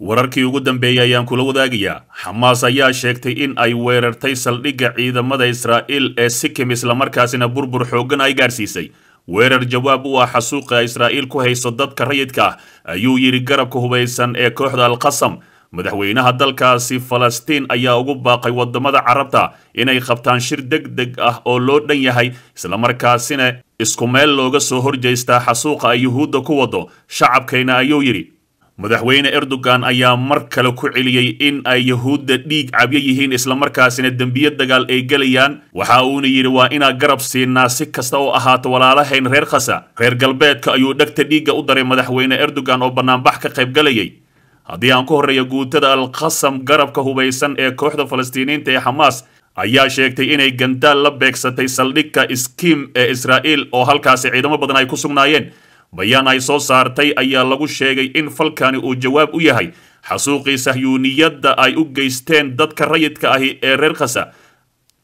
wararkii ugu dambeeyey ayaan kula wadaagayaa xamaas ayaa sheegtay in ay weerartay saldhigga ciidamada israa'iil ee sikim markaasina burbur xooggan ay gaarsiisay weerar jawaab u ah xasuuqa israa'iil ku hayso dadka rayidka ah ayuu yidhi garabka hubaysan ee kooxda alqasam madaxweynaha dalkaasi falastiin ayaa ugu baaqay wadamada carabta inay qabtaan shir deg deg ah oo loo dhan yahay islamarkaasina isku meel looga soo horjeystaa xasuuqa ay yuhuudda ku waddo shacabkayna ayuu yidhi madaxweyne erdogan ayaa mar kale ku celiyey in ay yuhuudda dhiig cabyo yihiin islamarkaasina dembiyo dagaal ay gelayaan waxa uuna yidhi waa inaa garab siinnaa si kasta oo ahaato walaalahayn reer khasa reer galbeedka ayuu dhegta dhiigga u daray madaxweyne erdogan oo bannaanbax ka qaybgalayay haddii aan ku horreeyo guutada alkhasam garabka hubaysan ee kooxda falastiiniinta ee xamaas ayaa sheegtay inay gandaal la beegsatay saldhigka iskiim ee israa'iil oo halkaasi ciidamo badan ay ku sugnaayeen bayaan ay soo saartay ayaa lagu sheegay in falkani uu jawaab u yahay xasuuqii sahyuuniyadda ay u geysteen dadka rayidka ahi ee reer khasa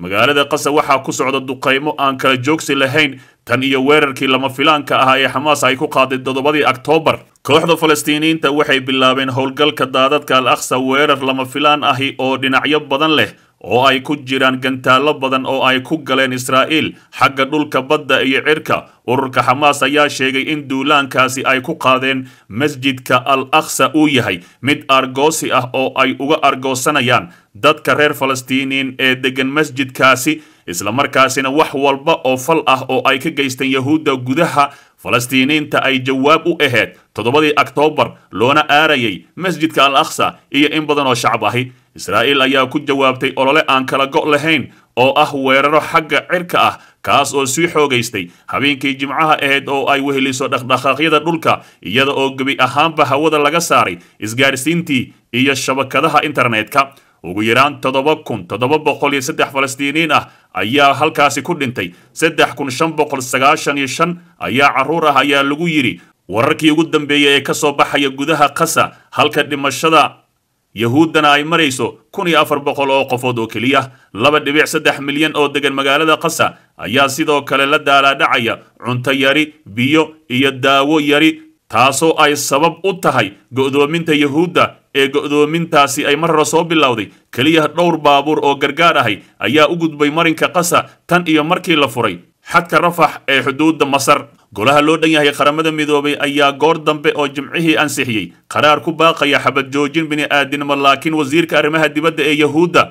magaalada qasa waxaa ku socda duqaymo aan kala joogsi lahayn tan iyo weerarkii lama filaanka ahaa ee xamaas ay ku qaaday toddobadii oktoobar kooxda falastiiniyiinta waxay bilaabeen howlgalka daadadka al akhsa weerar lama filaan ahi oo dhinacyo badan leh oo ay ku jiraan gantaallo badan oo ay ku galeen israa'iil xagga dhulka badda iyo cirka ururka xamaas ayaa sheegay in duulaankaasi ay ku qaadeen masjidka al akhsa uu yahay mid argoosi ah oo ay uga argoosanayaan dadka reer falastiiniin ee deggan masjidkaasi islamarkaasina wax walba oo fal ah oo ay ka geysteen yahuudda gudaha falastiiniinta ay jawaab u ahayd toddobadii oktoobar loona aarayay masjidka al akhsa iyo in badan oo shacab ahi israa'iil ayaa ku jawaabtay olole aan kala go' lahayn oo ah weeraro xagga cirka ah kaas oo sii xoogaystay habeenkii jimcaha ahayd oo ay weheliso dhaqdhaqaaqyada dhulka iyada oo gebi ahaanba hawada laga saaray isgaadhsiintii iyo shabakadaha internetka ugu yaraan toddoba kun toddoba boqol iyo saddex falastiiniin ah ayaa halkaasi ku dhintay saddex kun shan boqol sagaashan iyo shan ayaa carruur ah ayaa lagu yidhi wararkii ugu dambeeyey ee ka soo baxaya gudaha qasa halka dhimashada yuhuuddana ay marayso kun iyo afar boqol oo qofood oo keliya laba dhibic saddex milyan oo degan magaalada qasa ayaa sidoo kale la daalaadhacaya cunto yari biyo iyo daawo yari taasoo ay sabab u tahay go'doominta yuhuudda ee go'doomintaasi ay mar hore soo bilowday keliya dhowr baabuur oo gargaar ahay ayaa u gudbay marinka qasa tan iyo markii la furay xadka rafax ee xuduudda masar golaha loo dhan yahay qaramada midoobay ayaa goor dambe oo jimcihii ansixiyey qaraar ku baaqaya xabad joojin bini bini'aadinimo laakiin wasiirka arrimaha dibadda ee yahuudda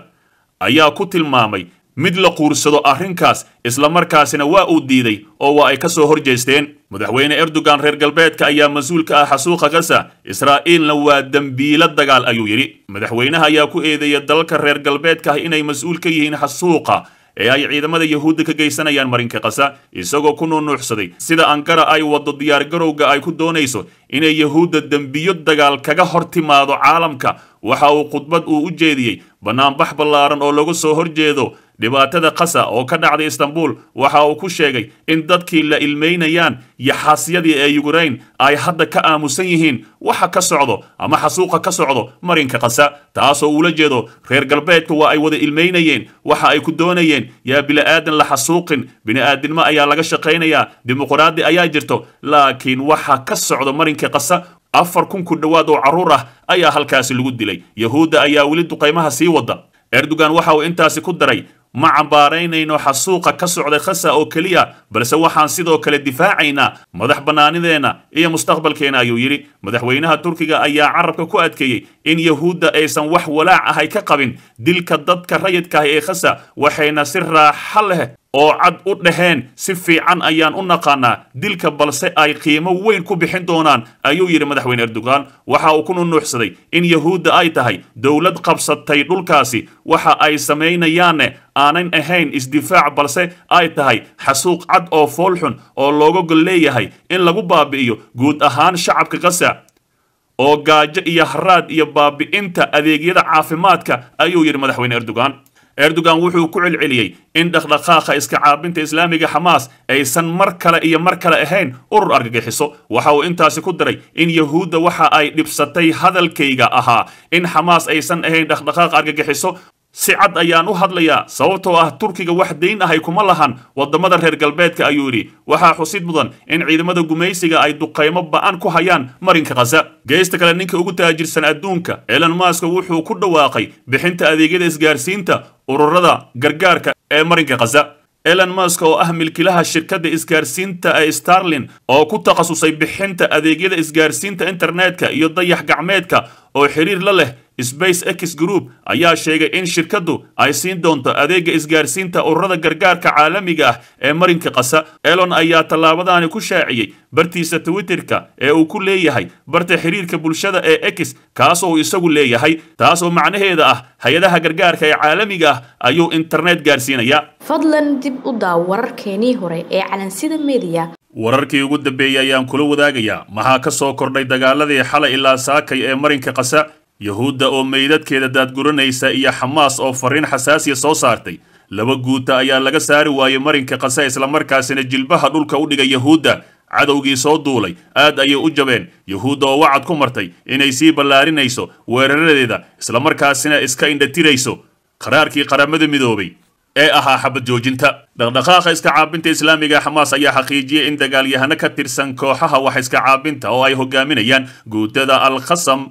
ayaa ku tilmaamay mid la quursado arrinkaas isla markaasina waa uu diiday oo waa ay ka soo hor jeesteen madaxweyne erdogan reer galbeedka ayaa mas-uul ka ah xasuuqa gaza israa'iilna waa dembiilo dagaal ayuu yidhi madaxweynaha ayaa ku eedeeya dalalka reer galbeedka ah inay mas-uul ka yihiin xasuuqa ee ay ciidamada yahuudda ka geysanayaan marinka kasa isagoo ku nuunuuxsaday sida ankara ay waddo diyaargarowga ay ku doonayso inay yahuudda dembiyo dagaal kaga hor timaado caalamka waxa uu khudbad uu u jeediyey bannaanbax ballaaran oo laga soo horjeedo dhibaatada qasa oo ka dhacday istanbul waxa uu ku sheegay in dadkii la ilmaynayaan yaxaasyadii ee yukrain ay hadda ka aamusan yihiin waxa ka socdo ama xasuuqa ka socdo marinka qasa taasoo uula jeedo reer galbeedka waa ay wada ilmaynayeen waxa ay ku doonayeen yaa bili'aadan la xasuuqin bini'aadinmo ayaa laga shaqaynayaa dimuqraadi ayaa jirto laakiin waxa ka socdo marinka qasa afar kun ku dhowaad oo carruur ah ayaa halkaasi lagu dilay yahuudda ayaa weli duqaymaha sii wadda erdogan waxa uu intaasi ku daray ma cambaaraynayno xasuuqa ka socda khasa oo keliya balse waxaan sidoo kale difaacaynaa madax bannaanideenna iyo mustaqbalkeena ayuu yidhi madaxweynaha turkiga ayaa carabka ku adkeeyey in yahuudda aysan wax walaac ahay ka qabin dilka dadka rayidka ah ee khasa waxayna si raaxa leh oo cad u dhaheen si fiican ayaan u naqaanaa dilka balse ay qiimo weyn ku bixin doonaan ayuu yidhi madaxweyne erdogan waxa uu ku nunuuxsaday in yahuudda ay tahay dowlad qabsatay dhulkaasi waxa ay samaynayaanne aanan ahayn isdifaac balse ay tahay xasuuq cad oo foolxun oo looga gol leeyahay in lagu baabi'iyo guud ahaan shacabka gaza oo gaajo iyo haraad iyo baabi'inta adeegyada caafimaadka ayuu yidhi madaxweyne erdogan erdogan wuxuu ku celceliyey in dhaqdhaqaaqa iska caabinta islaamiga xamaas aysan mar kale iyo mar kale ahayn urur argagixiso waxa uu intaasi ku daray in yahuudda waxa ay dhibsatay hadalkayga ahaa in xamaas aysan ahayn dhaqdhaqaaq argagixiso si cad ayaan u hadlayaa sababtoo ah turkiga wax dayn ahay kuma lahan waddamada reer galbeedka ayuu yidhi waxaa xusid mudan in ciidamada gumaysiga ay duqaymo ba'an ku hayaan marinka khaza geesta kale ninka ugu taajirsan adduunka elon maska wuxuu ku dhawaaqay bixinta adeegyada isgaarsiinta ururada gargaarka ee marinka khaza elon mask oo ah milkilaha shirkadda isgaarsiinta ee starlin oo ku takhasusay bixinta adeegyada isgaarsiinta internetka iyo dayax gacmeedka oo xiriir la leh space x group ayaa sheegay in shirkaddu ay siin doonto adeega isgaarsiinta ururada gargaarka caalamiga ah ee marinka qasa elon ayaa tallaabadaani ku shaaciyey bartiisa twitterka ee uu ku leeyahay barta xiriirka bulshada ee x kaas oo isagu leeyahay taasoo macnaheeda ah hay-adaha gargaarka ee caalamiga ah ayuu internet gaarsiinaya fadlan dib u daaw wararkeenii hore ee calansida mediya wararkii ugu dambeeyey ayaan kula wadaagayaa maxaa ka soo kordhay dagaaladii xalay ilaa saakay ee marinka qasa yuhuudda oo meydadkeeda daadguranaysa iyo xamaas oo fariin xasaasiya soo saartay laba guuta ayaa laga saari waayey marinka qasa islamarkaasina jilbaha dhulka u dhigay yuhuudda cadowgii soo duulay aad ayay u jabeen yuhuudda oo wacad ku martay inay sii ballaarinayso weeraradeeda islamarkaasina iska indhatirayso qaraarkii qaramada midoobay ee ahaa xabad joojinta dhaqdhaqaaqa iska caabinta islaamiga xamaas ayaa xaqiijiyey in dagaalyahano ka tirsan kooxaha wax iska caabinta oo ay hogaaminayaan guutada al khasam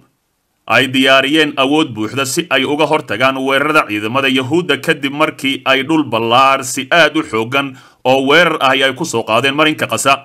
ay diyaariyeen awood buuxda si ay uga hortagaan weerarada ciidamada yahuudda kadib markii ay dhul ballaarsi aad u xooggan oo weerar ahi ay ku soo qaadeen marinka qasa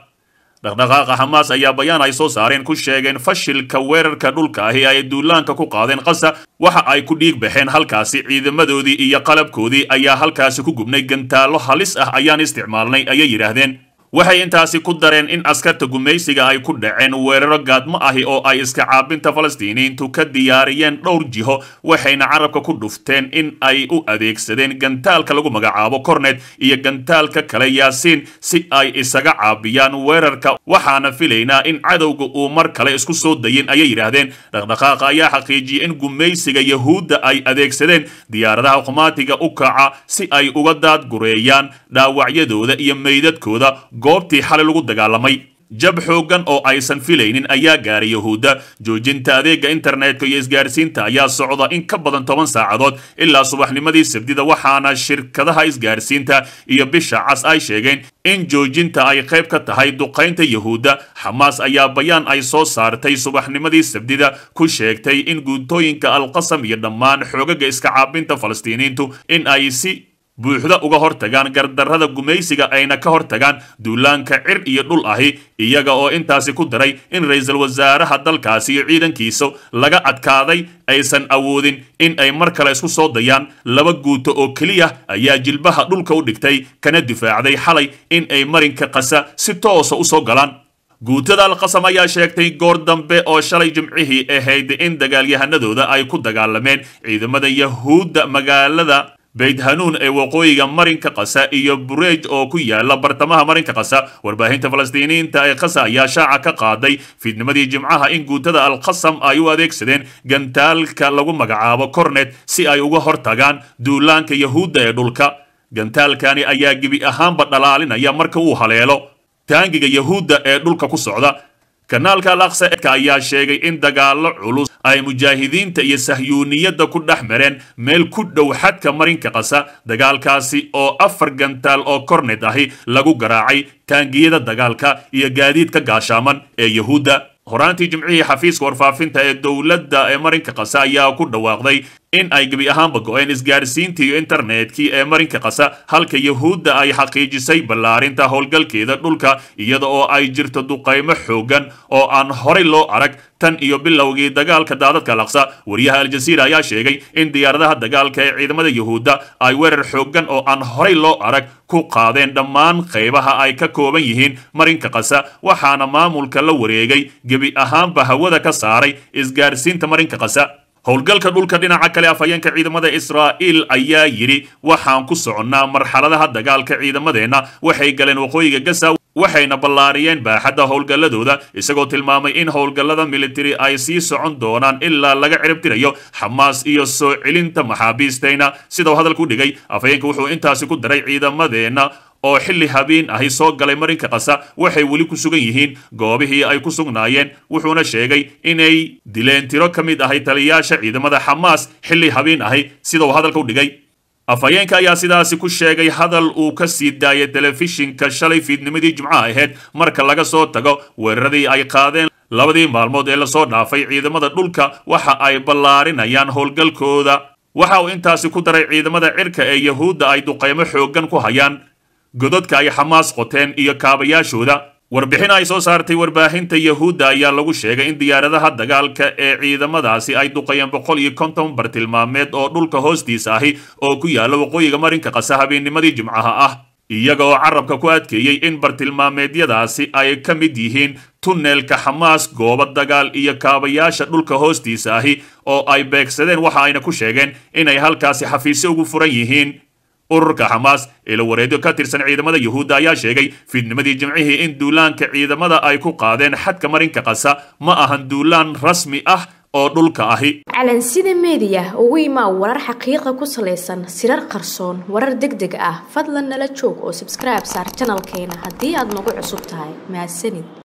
dhaqdhaqaaqa xamaas ayaa bayaan ay soo saareen ku sheegeen fashilka weerarka dhulka ahi ay duulaanka ku qaadeen qasa waxa ay ku dhiig baxeen halkaasi ciidamadoodii iyo qalabkoodii ayaa halkaasi ku gubnay gantaallo halis ah ayaan isticmaalnay ayay yidhaahdeen waxay intaasi ku dareen in askarta gumaysiga ay ku dhaceen weeraro gaadmo ahi oo ay iska caabinta falastiiniyiintu ka diyaariyeen dhowr jiho waxayna carabka ku dhufteen in ay u adeegsadeen gantaalka lagu magacaabo kornet iyo gantaalka kale yaasiin si ay isaga caabiyaan weerarka waxaana filaynaa in cadowga uu mar kale isku soo dayin ayay yidhaahdeen dhaqdhaqaaqa ayaa xaqiijiyey in gumaysiga yahuudda ay adeegsadeen diyaaradaha khumaatiga u kaca si ay uga daadgureeyaan dhaawacyadooda iyo meydadkooda goobtii xalay lagu dagaalamay jab xooggan oo aysan filaynin ayaa gaaray yahuudda joojinta adeega internetka iyo isgaarsiinta ayaa socda in ka badan toban saacadood ilaa subaxnimadii sabdida waxaana shirkadaha isgaarsiinta iyo bisha cas ay sheegeen in joojinta ay qayb ka tahay duqaynta yahuudda xamaas ayaa bayaan ay soo saartay subaxnimadii sabdida ku sheegtay in guuntooyinka alqasam iyo dhammaan xoogaga iska caabinta falastiiniintu in ay si buuxda uga hortagaan gardarrada gumaysiga ayna ka hortagaan duulaanka cir iyo dhul ahi iyaga oo intaasi ku daray in ra-iisul wasaaraha dalkaasi iyo ciidankiisa laga adkaaday aysan awoodin in ay mar kale isku soo dayaan laba guuto oo keliya ayaa jilbaha dhulka u dhigtay kana difaacday xalay in ay marinka qasa si toosa ah u soo galaan guutada alqasam ayaa sheegtay goor dambe oo shalay jimcihii ahayd in dagaalyahanadooda ay ku dagaalameen ciidamada yahuudda magaalada hanuun ee waqooyiga marinka qasa iyo bureej oo ku yaala bartamaha marinka qasa warbaahinta falastiiniinta ee qasa ayaa shaaca ka qaaday fiidnimadii jimcaha in guutada alqasam ay u adeegsadeen gantaalka lagu magacaabo kornet si ay uga hortagaan duulaanka yahuudda ee dhulka gantaalkani ayaa gebi ahaanba dhalaalinaya marka uu haleelo taangiga yahuudda ee dhulka ku socda kanaalka al aksa ayaa sheegay in dagaallo culus ay mujaahidiinta iyo sahyuuniyadda ku dhex mareen meel ku dhow xadka marinka qasa dagaalkaasi oo afar gantaal oo korned ahi lagu garaacay taangiyada dagaalka iyo gaadiidka gaashaaman ee yahuudda horaantii jimcihii xafiiska warfaafinta ee dowladda ee marinka qasa ayaa ku dhawaaqday in ay gebi ahaanba go'een een isgaarsiintii internetkii ee marinka qasa halka yuhuudda ay xaqiijisay ballaarinta howlgalkeeda dhulka iyada oo ay jirto duqaymo xooggan oo aan horay loo arag tan iyo bilowgii dagaalka daadadka laqsa wariyaha aljaziira ayaa sheegay in diyaaradaha dagaalka ee ciidamada yuhuudda ay weerar xooggan oo aan horay loo arag ku qaadeen dhammaan qaybaha ay ka kooban yihiin marinka qasa waxaana maamulka la wareegay gebi ahaanba hawada ka saaray isgaarsiinta marinka qasa howlgalka dhulka dhinaca kale afhayeenka ciidamada israa'iil ayaa yidhi waxaan ku soconnaa marxaladaha dagaalka ciidamadeenna waxay galeen waqooyiga gaza waxayna ballaariyeen baaxadda howlgalladooda isagoo tilmaamay in howlgallada militari ay sii socon doonaan ilaa laga ciribtirayo xamaas iyo soo celinta maxaabiistayna sidau hadalku dhigay afhayeenka wuxuu intaasi ku daray ciidamadeenna oo xilli habeen ahi soo galay marinka qasa waxay weli ku sugan yihiin goobihii ay ku sugnaayeen wuxuuna sheegay inay dileen tiro ka mid ahay taliyaasha ciidamada xamaas xilli habeen ahi sida uu hadalka u dhigay afhayeenka ayaa sidaasi ku sheegay hadal uu ka sii daayay telefishinka shalay fiidnimadii jimcaha ahayd marka laga soo tago weeraradii ay qaadeen labadii maalmood ee lasoo dhaafay ciidamada dhulka waxa ay ballaarinayaan howlgalkooda waxa uu intaasi ku daray ciidamada cirka ee yahuudda ay duqaymo xooggan ku hayaan godadka ay xamaas qoteen iyo kaabayaashooda warbixin ay soo saartay warbaahinta yahuudda ayaa lagu sheegay in diyaaradaha dagaalka ee ciidamadaasi ay duqayeen boqol iyo konton bartilmaameed oo dhulka hoostiisa ahi oo ku yaalla waqooyiga marinka qasa habeennimadii jimcaha ah iyaga oo carabka ku adkeeyey in bartilmaameedyadaasi ay ka mid yihiin tunnelka xamaas goobo dagaal iyo kaabayaasha dhulka hoostiisa ahi oo ay beegsadeen waxa ayna ku sheegeen inay halkaasi xafiisyo ugu furan yihiin ururka xamaas ilo wareedyo ka tirsan ciidamada yuhuudda ayaa sheegay fiidnimadii jimcihii in duulaanka ciidamada ay ku qaadeen xadka marinka qasa ma ahan duulaan rasmi ah oo dhulka ahi calansida meediya ugu imaa warar xaqiiqa ku salaysan sirar qarsoon warar deg deg ah fadlan nala joog oo sabskribe saar janalkeena haddii aad nagu cusub tahay mahadsanid